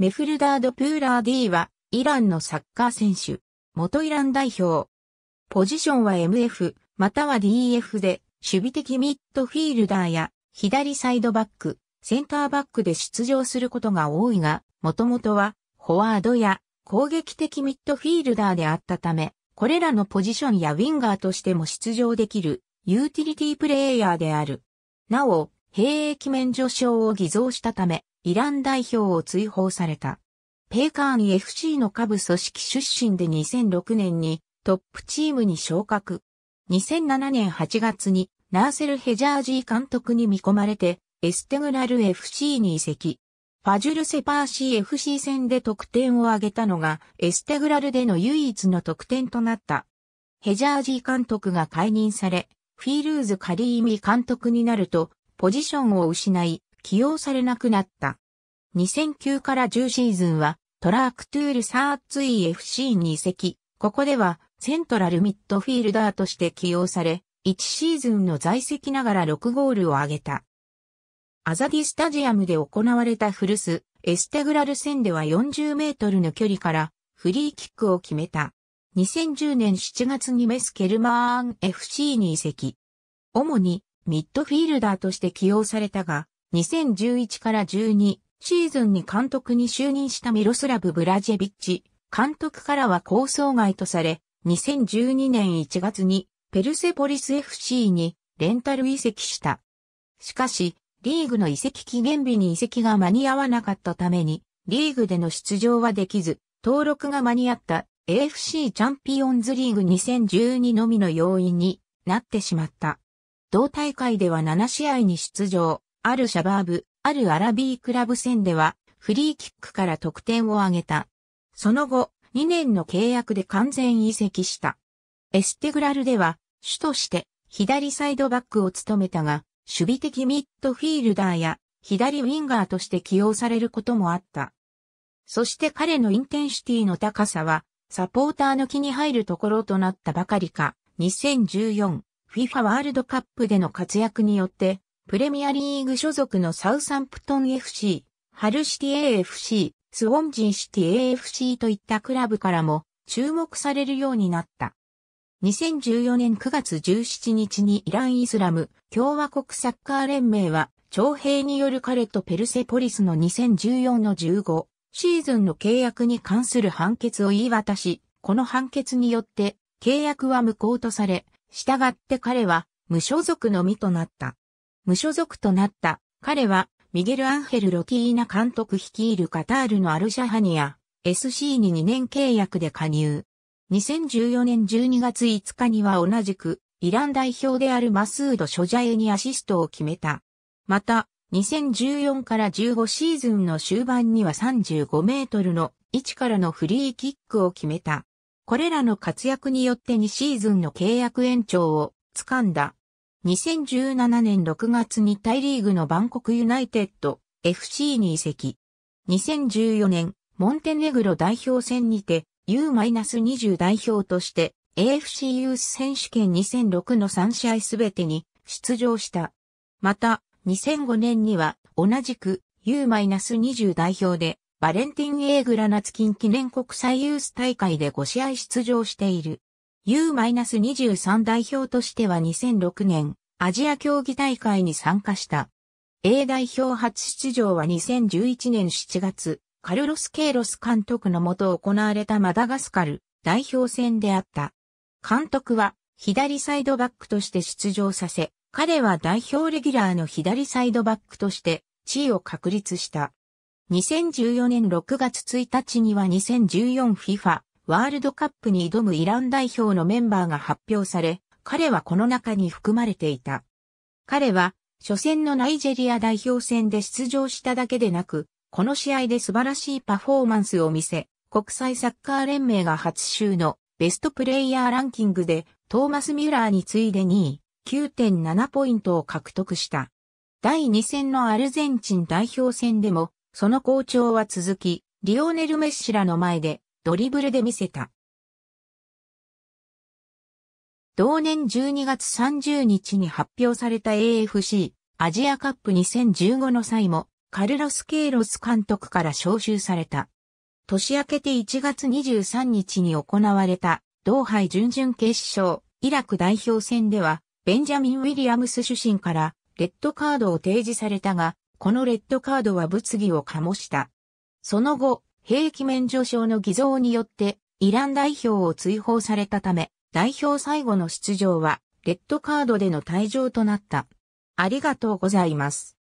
メフルダード・プーラー D は、イランのサッカー選手、元イラン代表。ポジションは MF、または DF で、守備的ミッドフィールダーや、左サイドバック、センターバックで出場することが多いが、もともとは、フォワードや、攻撃的ミッドフィールダーであったため、これらのポジションやウィンガーとしても出場できる、ユーティリティプレイヤーである。なお、兵役免除証を偽造したため、イラン代表を追放された。ペーカーン FC の下部組織出身で2006年にトップチームに昇格。2007年8月にナーセル・ヘジャージー監督に見込まれてエステグラル FC に移籍。ファジュル・セパーシー FC 戦で得点を挙げたのがエステグラルでの唯一の得点となった。ヘジャージー監督が解任され、フィールーズ・カリーミ監督になるとポジションを失い、起用されなくなった。2009から10シーズンはトラークトゥールサーツイ FC に移籍。ここではセントラルミッドフィールダーとして起用され、1シーズンの在籍ながら6ゴールを挙げた。アザディスタジアムで行われた古巣、エステグラル戦では40メートルの距離からフリーキックを決めた。2010年7月にメスケルマーン FC に移籍。主にミッドフィールダーとして起用されたが、2011から12シーズンに監督に就任したミロスラブ・ブラジェビッチ、監督からは構想外とされ、2012年1月にペルセポリス FC にレンタル移籍した。しかし、リーグの移籍期限日に移籍が間に合わなかったために、リーグでの出場はできず、登録が間に合った AFC チャンピオンズリーグ2012のみの要因になってしまった。同大会では7試合に出場、アルシャバーブ、アルアラビークラブ戦では、フリーキックから得点を挙げた。その後、2年の契約で完全移籍した。エステグラルでは、主として左サイドバックを務めたが、守備的ミッドフィールダーや左ウィンガーとして起用されることもあった。そして彼のインテンシティの高さは、サポーターの気に入るところとなったばかりか、2014FIFA ワールドカップでの活躍によって、プレミアリーグ所属のサウサンプトン FC、ハルシティ AFC、スウォンジンシティ AFC といったクラブからも注目されるようになった。2014年9月17日にイランイスラム共和国サッカー連盟は徴兵による彼とペルセポリスの2014の15シーズンの契約に関する判決を言い渡し、この判決によって契約は無効とされ、従って彼は無所属のみとなった。無所属となった。彼は、ミゲル・アンヘル・ロティーナ監督率いるカタールのアルシャハニア、SC に2年契約で加入。2014年12月5日には同じく、イラン代表であるマスード・ショジャエにアシストを決めた。また、2014から15シーズンの終盤には35メートルの位置からのフリーキックを決めた。これらの活躍によって2シーズンの契約延長を掴んだ。2017年6月にタイリーグのバンコクユナイテッド FC に移籍。2014年、モンテネグロ代表戦にて U-20 代表として AFC ユース選手権2006の3試合すべてに出場した。また、2005年には同じく U-20 代表でバレンティン・エーグラナツキン記念国際ユース大会で5試合出場している。U-23 代表としては2006年、アジア競技大会に参加した。A 代表初出場は2011年7月、カルロス・ケイロス監督のもと行われたマダガスカル代表戦であった。監督は左サイドバックとして出場させ、彼は代表レギュラーの左サイドバックとして地位を確立した。2014年6月1日には 2014FIFA ワールドカップに挑むイラン代表のメンバーが発表され、彼はこの中に含まれていた。彼は、初戦のナイジェリア代表戦で出場しただけでなく、この試合で素晴らしいパフォーマンスを見せ、国際サッカー連盟が初週のベストプレイヤーランキングでトーマス・ミュラーに次いで2位、9.7ポイントを獲得した。第2戦のアルゼンチン代表戦でも、その好調は続き、リオネル・メッシらの前でドリブルで見せた。同年12月30日に発表された AFC アジアカップ2015の際もカルロス・ケイロス監督から招集された。年明けて1月23日に行われた同杯準々決勝イラク代表戦ではベンジャミン・ウィリアムス主審からレッドカードを提示されたが、このレッドカードは物議を醸した。その後、兵役免除証の偽造によってイラン代表を追放されたため、代表最後の出場はレッドカードでの退場となった。ありがとうございます。